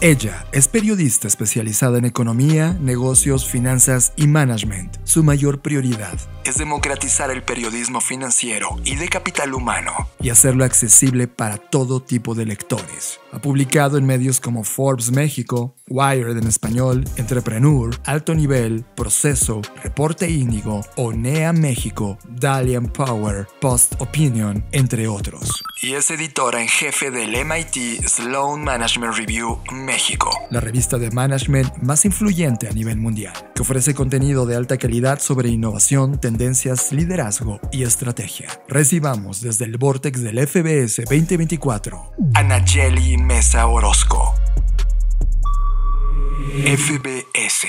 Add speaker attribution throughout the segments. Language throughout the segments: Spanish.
Speaker 1: Ella es periodista especializada en economía, negocios, finanzas y management. Su mayor prioridad es democratizar el periodismo financiero y de capital humano y hacerlo accesible para todo tipo de lectores. Ha publicado en medios como Forbes México, Wired en español, Entrepreneur, Alto Nivel, Proceso, Reporte Índigo, ONEA México, Dalian Power, Post Opinion, entre otros. Y es editora en jefe del MIT Sloan Management Review México, la revista de management más influyente a nivel mundial que ofrece contenido de alta calidad sobre innovación, tendencias, liderazgo y estrategia. Recibamos desde el Vortex del FBS 2024 a Mesa Orozco. FBS.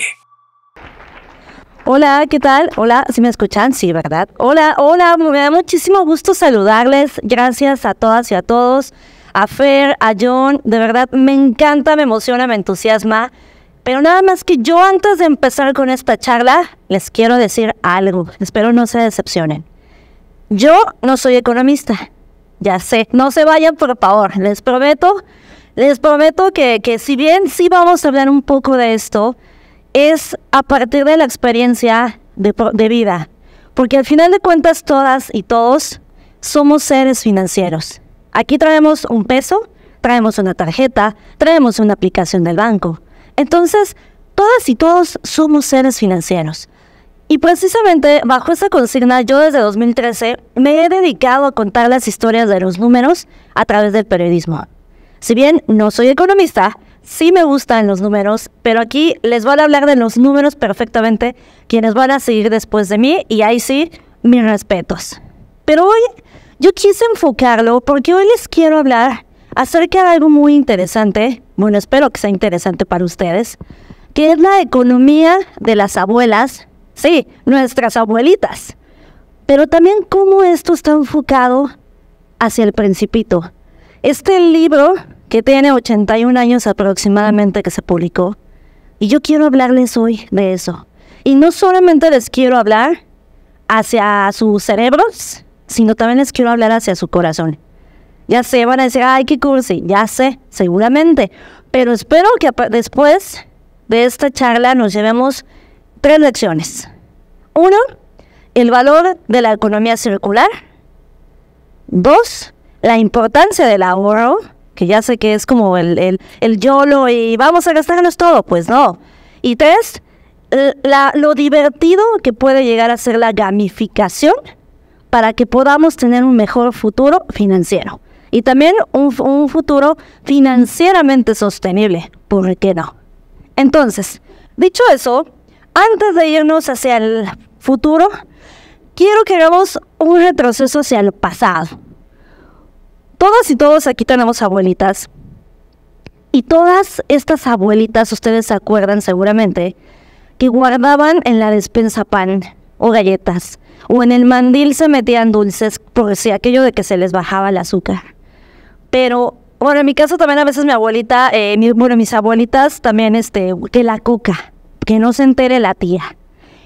Speaker 2: Hola, ¿qué tal? Hola, ¿sí me escuchan? Sí, ¿verdad? Hola, hola, me da muchísimo gusto saludarles. Gracias a todas y a todos, a Fer, a John, de verdad me encanta, me emociona, me entusiasma pero nada más que yo antes de empezar con esta charla, les quiero decir algo. Espero no se decepcionen. Yo no soy economista. Ya sé, no se vayan por favor. Les prometo, les prometo que, si bien sí vamos a hablar un poco de esto, es a partir de la experiencia de, de vida. Porque al final de cuentas todas y todos somos seres financieros. Aquí traemos un peso, traemos una tarjeta, traemos una aplicación del banco. Entonces, todas y todos somos seres financieros. Y precisamente bajo esa consigna, yo desde 2013 me he dedicado a contar las historias de los números a través del periodismo. Si bien no soy economista, sí me gustan los números, pero aquí les van a hablar de los números perfectamente quienes van a seguir después de mí y ahí sí, mis respetos. Pero hoy yo quise enfocarlo porque hoy les quiero hablar acerca de algo muy interesante, bueno, espero que sea interesante para ustedes, que es la economía de las abuelas, sí, nuestras abuelitas, pero también cómo esto está enfocado hacia el principito. Este libro, que tiene 81 años aproximadamente que se publicó, y yo quiero hablarles hoy de eso. Y no solamente les quiero hablar hacia sus cerebros, sino también les quiero hablar hacia su corazón. Ya sé, van a decir, ay, qué cursi, ya sé, seguramente. Pero espero que después de esta charla nos llevemos tres lecciones. Uno, el valor de la economía circular. Dos, la importancia del ahorro, que ya sé que es como el, YOLO y vamos a gastarnos todo, pues no. Y tres, lo divertido que puede llegar a ser la gamificación para que podamos tener un mejor futuro financiero y también un, futuro financieramente sostenible. ¿Por qué no? Entonces, dicho eso, antes de irnos hacia el futuro, quiero que hagamos un retroceso hacia el pasado. Todas y todos aquí tenemos abuelitas. Y todas estas abuelitas, ustedes se acuerdan seguramente, que guardaban en la despensa pan o galletas, o en el mandil se metían dulces porque si aquello de que se les bajaba el azúcar. Pero bueno, en mi caso también a veces mi abuelita, eh, bueno, mis abuelitas también, este, que la cuca, que no se entere la tía.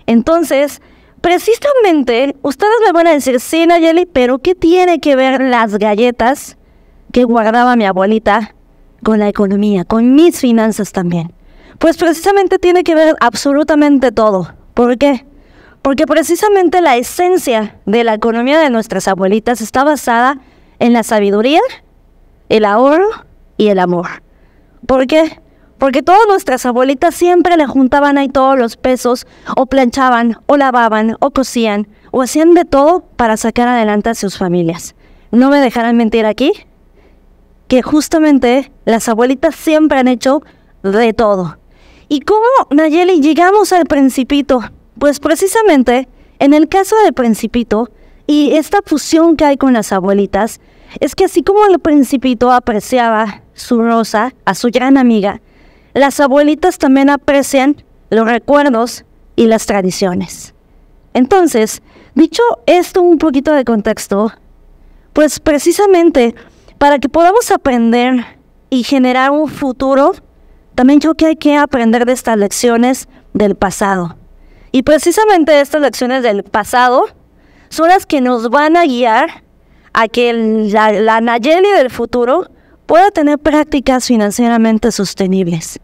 Speaker 2: Entonces, precisamente, ustedes me van a decir, sí, Nayeli, pero ¿qué tiene que ver las galletas que guardaba mi abuelita con la economía, con mis finanzas también? Pues precisamente tiene que ver absolutamente todo. ¿Por qué? Porque precisamente la esencia de la economía de nuestras abuelitas está basada en la sabiduría, el ahorro y el amor. ¿Por qué? Porque todas nuestras abuelitas siempre le juntaban ahí todos los pesos, o planchaban, o lavaban, o cosían, o hacían de todo para sacar adelante a sus familias. No me dejarán mentir aquí, que justamente las abuelitas siempre han hecho de todo. ¿Y cómo, Nayeli, llegamos al principito? Pues precisamente en el caso del principito y esta fusión que hay con las abuelitas, es que así como el principito apreciaba su rosa a su gran amiga, las abuelitas también aprecian los recuerdos y las tradiciones. Entonces, dicho esto un poquito de contexto, pues precisamente para que podamos aprender y generar un futuro, también creo que hay que aprender de estas lecciones del pasado. Y precisamente estas lecciones del pasado son las que nos van a guiar a que la, la Nayeli del futuro pueda tener prácticas financieramente sostenibles.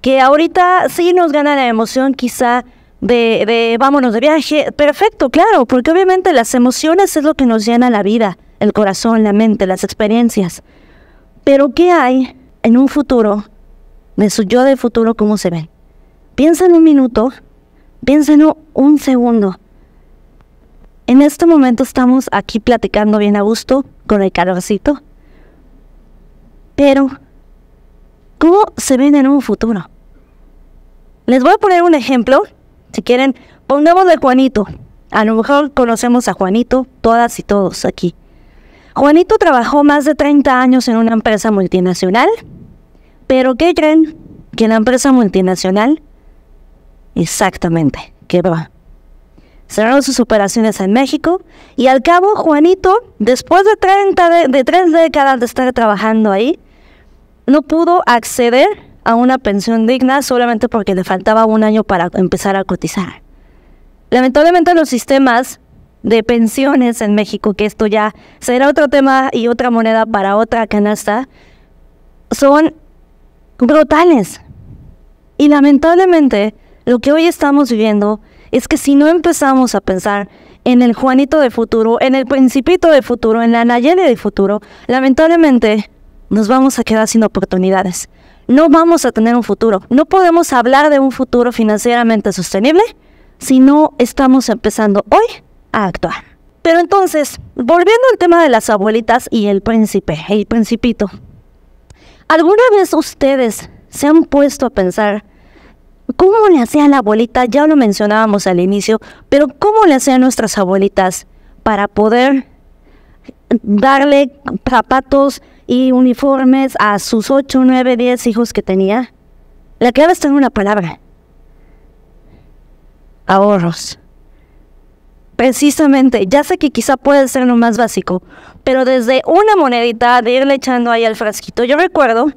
Speaker 2: Que ahorita sí nos gana la emoción quizá de, de, vámonos de viaje. Perfecto, claro, porque obviamente las emociones es lo que nos llena la vida, el corazón, la mente, las experiencias. Pero ¿qué hay en un futuro, de su yo del futuro, cómo se ve? Piensa en un minuto, piensa en un segundo. En este momento estamos aquí platicando bien a gusto con el calorcito. Pero, ¿cómo se ven en un futuro? Les voy a poner un ejemplo. Si quieren, pongamos de Juanito. A lo mejor conocemos a Juanito, todas y todos aquí. Juanito trabajó más de 30 años en una empresa multinacional, pero ¿qué creen? Que la empresa multinacional, exactamente, va cerraron sus operaciones en México y al cabo Juanito, después de, 30 tres décadas de estar trabajando ahí, no pudo acceder a una pensión digna solamente porque le faltaba un año para empezar a cotizar. Lamentablemente los sistemas de pensiones en México, que esto ya será otro tema y otra moneda para otra canasta, son brutales. Y lamentablemente lo que hoy estamos viviendo es que si no empezamos a pensar en el Juanito de futuro, en el Principito de futuro, en la Nayeli de futuro, lamentablemente nos vamos a quedar sin oportunidades. No vamos a tener un futuro. No podemos hablar de un futuro financieramente sostenible si no estamos empezando hoy a actuar. Pero entonces, volviendo al tema de las abuelitas y el príncipe, el principito. ¿Alguna vez ustedes se han puesto a pensar ¿Cómo le hacía la abuelita? Ya lo mencionábamos al inicio, pero ¿cómo le hacían nuestras abuelitas para poder darle zapatos y uniformes a sus 8, 9, 10 hijos que tenía? La clave está en una palabra. Ahorros. Precisamente, ya sé que quizá puede ser lo más básico, pero desde una monedita de irle echando ahí al frasquito, yo recuerdo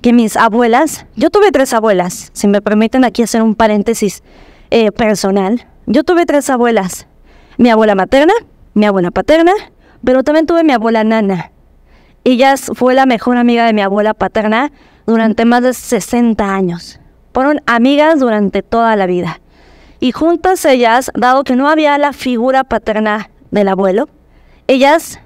Speaker 2: que mis abuelas, yo tuve tres abuelas, si me permiten aquí hacer un paréntesis eh, personal, yo tuve tres abuelas, mi abuela materna, mi abuela paterna, pero también tuve mi abuela nana. Ellas fue la mejor amiga de mi abuela paterna durante más de 60 años. Fueron amigas durante toda la vida. Y juntas ellas, dado que no había la figura paterna del abuelo, ellas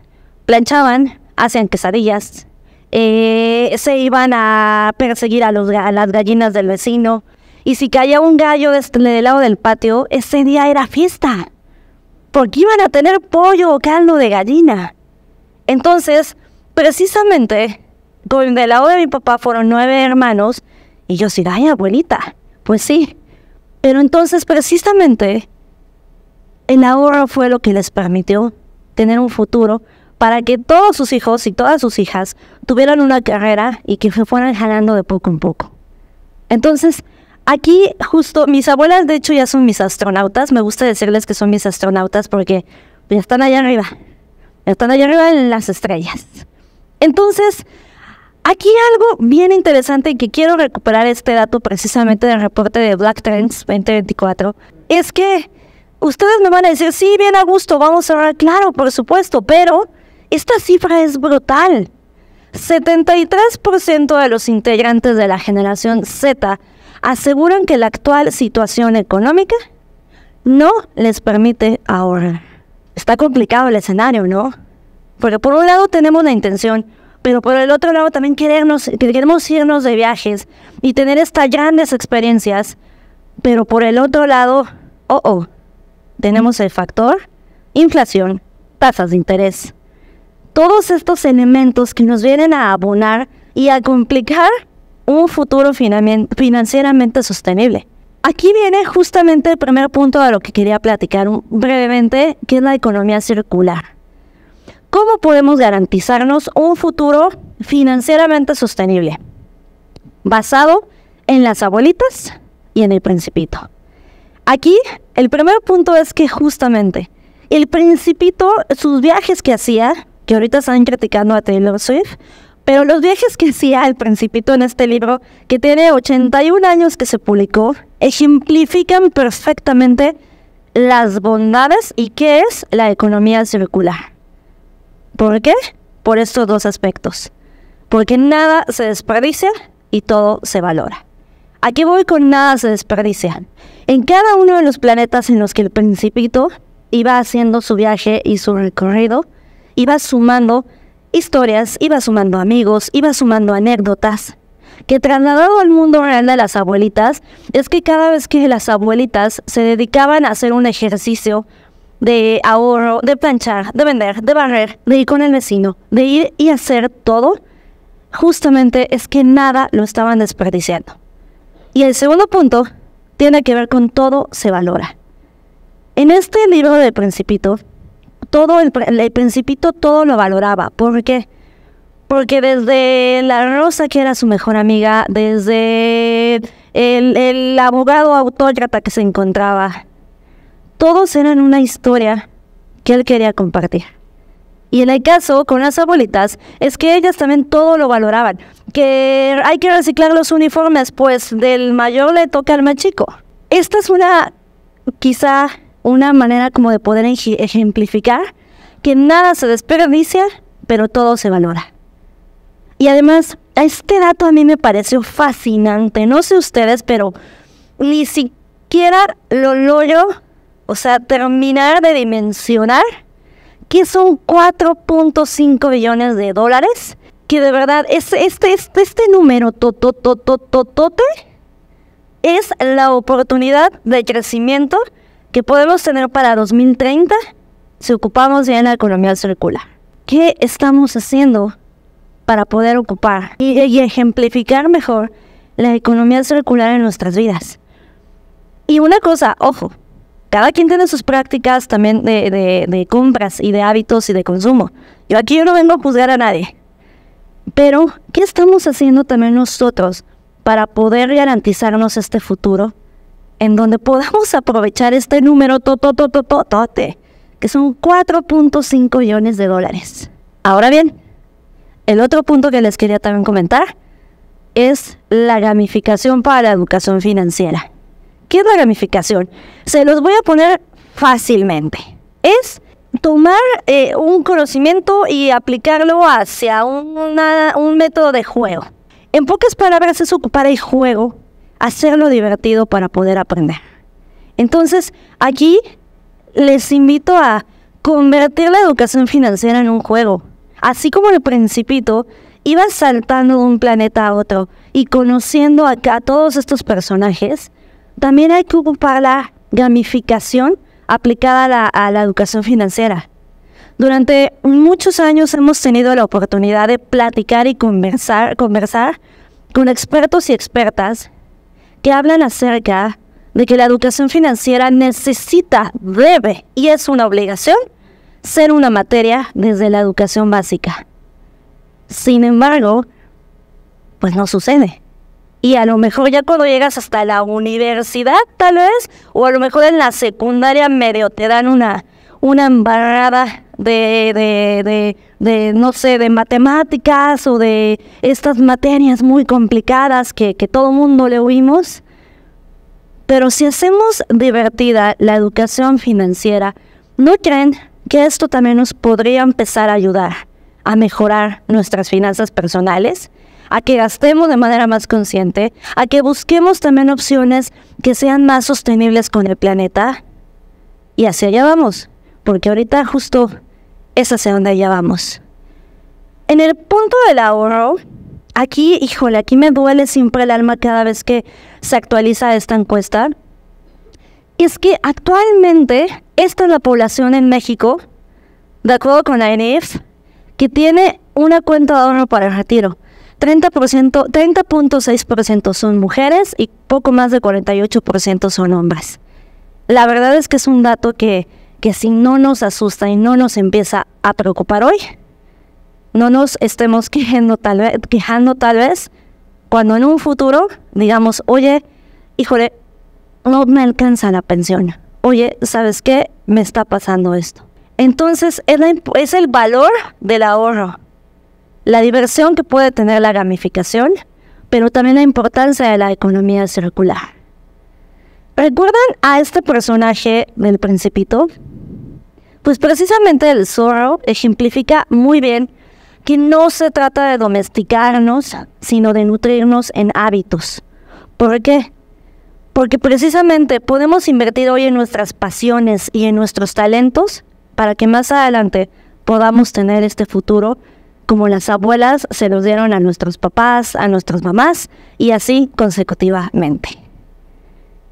Speaker 2: planchaban, hacían quesadillas, eh, se iban a perseguir a, los, las gallinas del vecino. Y si caía un gallo este, del lado del patio, ese día era fiesta, porque iban a tener pollo o caldo de gallina. Entonces, precisamente, del lado de mi papá fueron nueve hermanos, y yo sí, ay, abuelita, pues sí. Pero entonces, precisamente, el ahorro fue lo que les permitió tener un futuro, para que todos sus hijos y todas sus hijas tuvieran una carrera y que se fueran jalando de poco en poco. Entonces, aquí justo mis abuelas, de hecho, ya son mis astronautas. Me gusta decirles que son mis astronautas porque ya están allá arriba. Ya están allá arriba en las estrellas. Entonces, aquí algo bien interesante que quiero recuperar este dato precisamente del reporte de Black Trends 2024 es que ustedes me van a decir, sí, bien a gusto, vamos a hablar, claro, por supuesto, pero esta cifra es brutal. 73% de los integrantes de la generación Z aseguran que la actual situación económica no les permite ahorrar. Está complicado el escenario, ¿no? Porque por un lado tenemos la intención, pero por el otro lado también queremos irnos de viajes y tener estas grandes experiencias, pero por el otro lado, oh, oh, tenemos el factor inflación, tasas de interés todos estos elementos que nos vienen a abonar y a complicar un futuro financieramente sostenible. Aquí viene justamente el primer punto a lo que quería platicar brevemente, que es la economía circular. ¿Cómo podemos garantizarnos un futuro financieramente sostenible? Basado en las abuelitas y en el principito. Aquí el primer punto es que justamente el principito, sus viajes que hacía, que ahorita están criticando a Taylor Swift, pero los viajes que hacía el principito en este libro, que tiene 81 años que se publicó, ejemplifican perfectamente las bondades y qué es la economía circular. ¿Por qué? Por estos dos aspectos. Porque nada se desperdicia y todo se valora. Aquí voy con nada se desperdicia. En cada uno de los planetas en los que el principito iba haciendo su viaje y su recorrido, iba sumando historias, iba sumando amigos, iba sumando anécdotas. Que trasladado al mundo real de las abuelitas, es que cada vez que las abuelitas se dedicaban a hacer un ejercicio de ahorro, de planchar, de vender, de barrer, de ir con el vecino, de ir y hacer todo, justamente es que nada lo estaban desperdiciando. Y el segundo punto tiene que ver con todo se valora. En este libro de Principito, todo el, principito todo lo valoraba. ¿Por qué? Porque desde la Rosa, que era su mejor amiga, desde el, el abogado autócrata que se encontraba, todos eran una historia que él quería compartir. Y en el caso con las abuelitas, es que ellas también todo lo valoraban. Que hay que reciclar los uniformes, pues del mayor le toca al más chico. Esta es una quizá una manera como de poder ejemplificar que nada se desperdicia, pero todo se valora. Y además, este dato a mí me pareció fascinante. No sé ustedes, pero ni siquiera lo logro, o sea, terminar de dimensionar que son 4.5 billones de dólares. Que de verdad, es, este, este, este número es la oportunidad de crecimiento que podemos tener para 2030 si ocupamos bien la economía circular. ¿Qué estamos haciendo para poder ocupar y, ejemplificar mejor la economía circular en nuestras vidas? Y una cosa, ojo, cada quien tiene sus prácticas también de, compras y de hábitos y de consumo. Yo aquí no vengo a juzgar a nadie. Pero, ¿qué estamos haciendo también nosotros para poder garantizarnos este futuro en donde podamos aprovechar este número tototototote, que son 4.5 millones de dólares. Ahora bien, el otro punto que les quería también comentar es la gamificación para la educación financiera. ¿Qué es la gamificación? Se los voy a poner fácilmente. Es tomar eh, un conocimiento y aplicarlo hacia un método de juego. En pocas palabras es ocupar el juego hacerlo divertido para poder aprender. Entonces, aquí les invito a convertir la educación financiera en un juego. Así como el principito iba saltando de un planeta a otro y conociendo acá todos estos personajes, también hay que ocupar la gamificación aplicada a la, educación financiera. Durante muchos años hemos tenido la oportunidad de platicar y conversar, conversar con expertos y expertas que hablan acerca de que la educación financiera necesita, debe y es una obligación ser una materia desde la educación básica. Sin embargo, pues no sucede. Y a lo mejor ya cuando llegas hasta la universidad, tal vez, o a lo mejor en la secundaria medio te dan una, una embarrada de, de, de de, no sé, de matemáticas o de estas materias muy complicadas que, que todo mundo le oímos. Pero si hacemos divertida la educación financiera, ¿no creen que esto también nos podría empezar a ayudar a mejorar nuestras finanzas personales? a que gastemos de manera más consciente, a que busquemos también opciones que sean más sostenibles con el planeta. Y hacia allá vamos, porque ahorita justo es hacia donde ya vamos. En el punto del ahorro, aquí, híjole, aquí me duele siempre el alma cada vez que se actualiza esta encuesta. Es que actualmente esta es la población en México, de acuerdo con la ENIF, que tiene una cuenta de ahorro para el retiro. 30%, 30.6% son mujeres y poco más de 48% son hombres. La verdad es que es un dato que que si no nos asusta y no nos empieza a preocupar hoy, no nos estemos quejando tal vez, quejando tal vez cuando en un futuro digamos, oye, híjole, no me alcanza la pensión. Oye, ¿sabes qué? Me está pasando esto. Entonces, es el valor del ahorro, la diversión que puede tener la gamificación, pero también la importancia de la economía circular. ¿Recuerdan a este personaje del principito? Pues precisamente el zorro ejemplifica muy bien que no se trata de domesticarnos, sino de nutrirnos en hábitos. ¿Por qué? Porque precisamente podemos invertir hoy en nuestras pasiones y en nuestros talentos para que más adelante podamos tener este futuro como las abuelas se los dieron a nuestros papás, a nuestras mamás y así consecutivamente.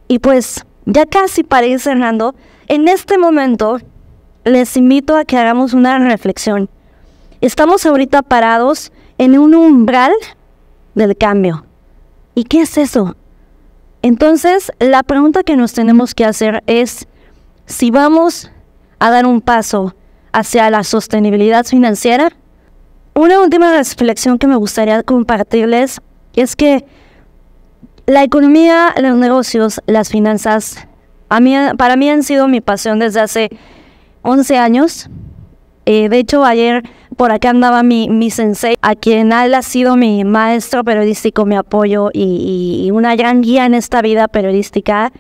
Speaker 2: Y pues ya casi para ir cerrando, en este momento les invito a que hagamos una reflexión. Estamos ahorita parados en un umbral del cambio. ¿Y qué es eso? Entonces, la pregunta que nos tenemos que hacer es si vamos a dar un paso hacia la sostenibilidad financiera. Una última reflexión que me gustaría compartirles es que la economía, los negocios, las finanzas, para mí han sido mi pasión desde hace 11 años. Eh, de hecho, ayer por acá andaba mi, sensei, a quien él ha sido mi maestro periodístico, mi apoyo y, una gran guía en esta vida periodística.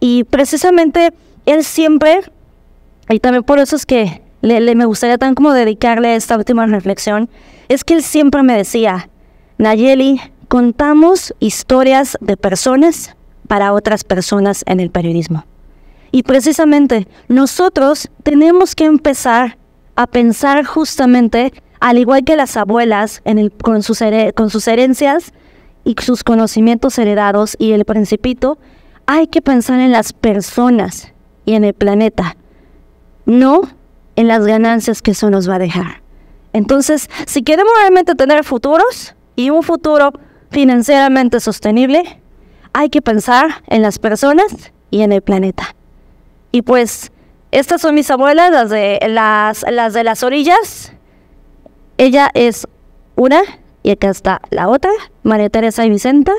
Speaker 2: Y precisamente él siempre, y también por eso es que le, me gustaría tan como dedicarle esta última reflexión, es que él siempre me decía, Nayeli, contamos historias de personas para otras personas en el periodismo. Y precisamente nosotros tenemos que empezar a pensar justamente, al igual que las abuelas, con sus herencias y sus conocimientos heredados y el principito, hay que pensar en las personas y en el planeta, no en las ganancias que eso nos va a dejar. Entonces, si queremos realmente tener futuros y un futuro financieramente sostenible, hay que pensar en las personas y en el planeta. Y pues estas son mis abuelas, las de las, de las orillas. Ella es una y acá está la otra, María Teresa y Vicenta.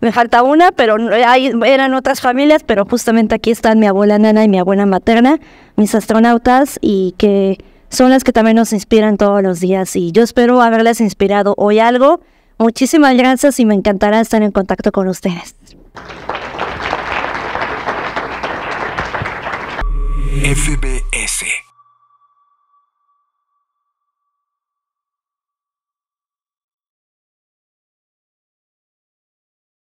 Speaker 2: Me falta una, pero hay, eran otras familias, pero justamente aquí están mi abuela nana y mi abuela materna, mis astronautas, y que son las que también nos inspiran todos los días. Y yo espero haberles inspirado hoy algo. Muchísimas gracias y me encantará estar en contacto con ustedes.
Speaker 1: FBS.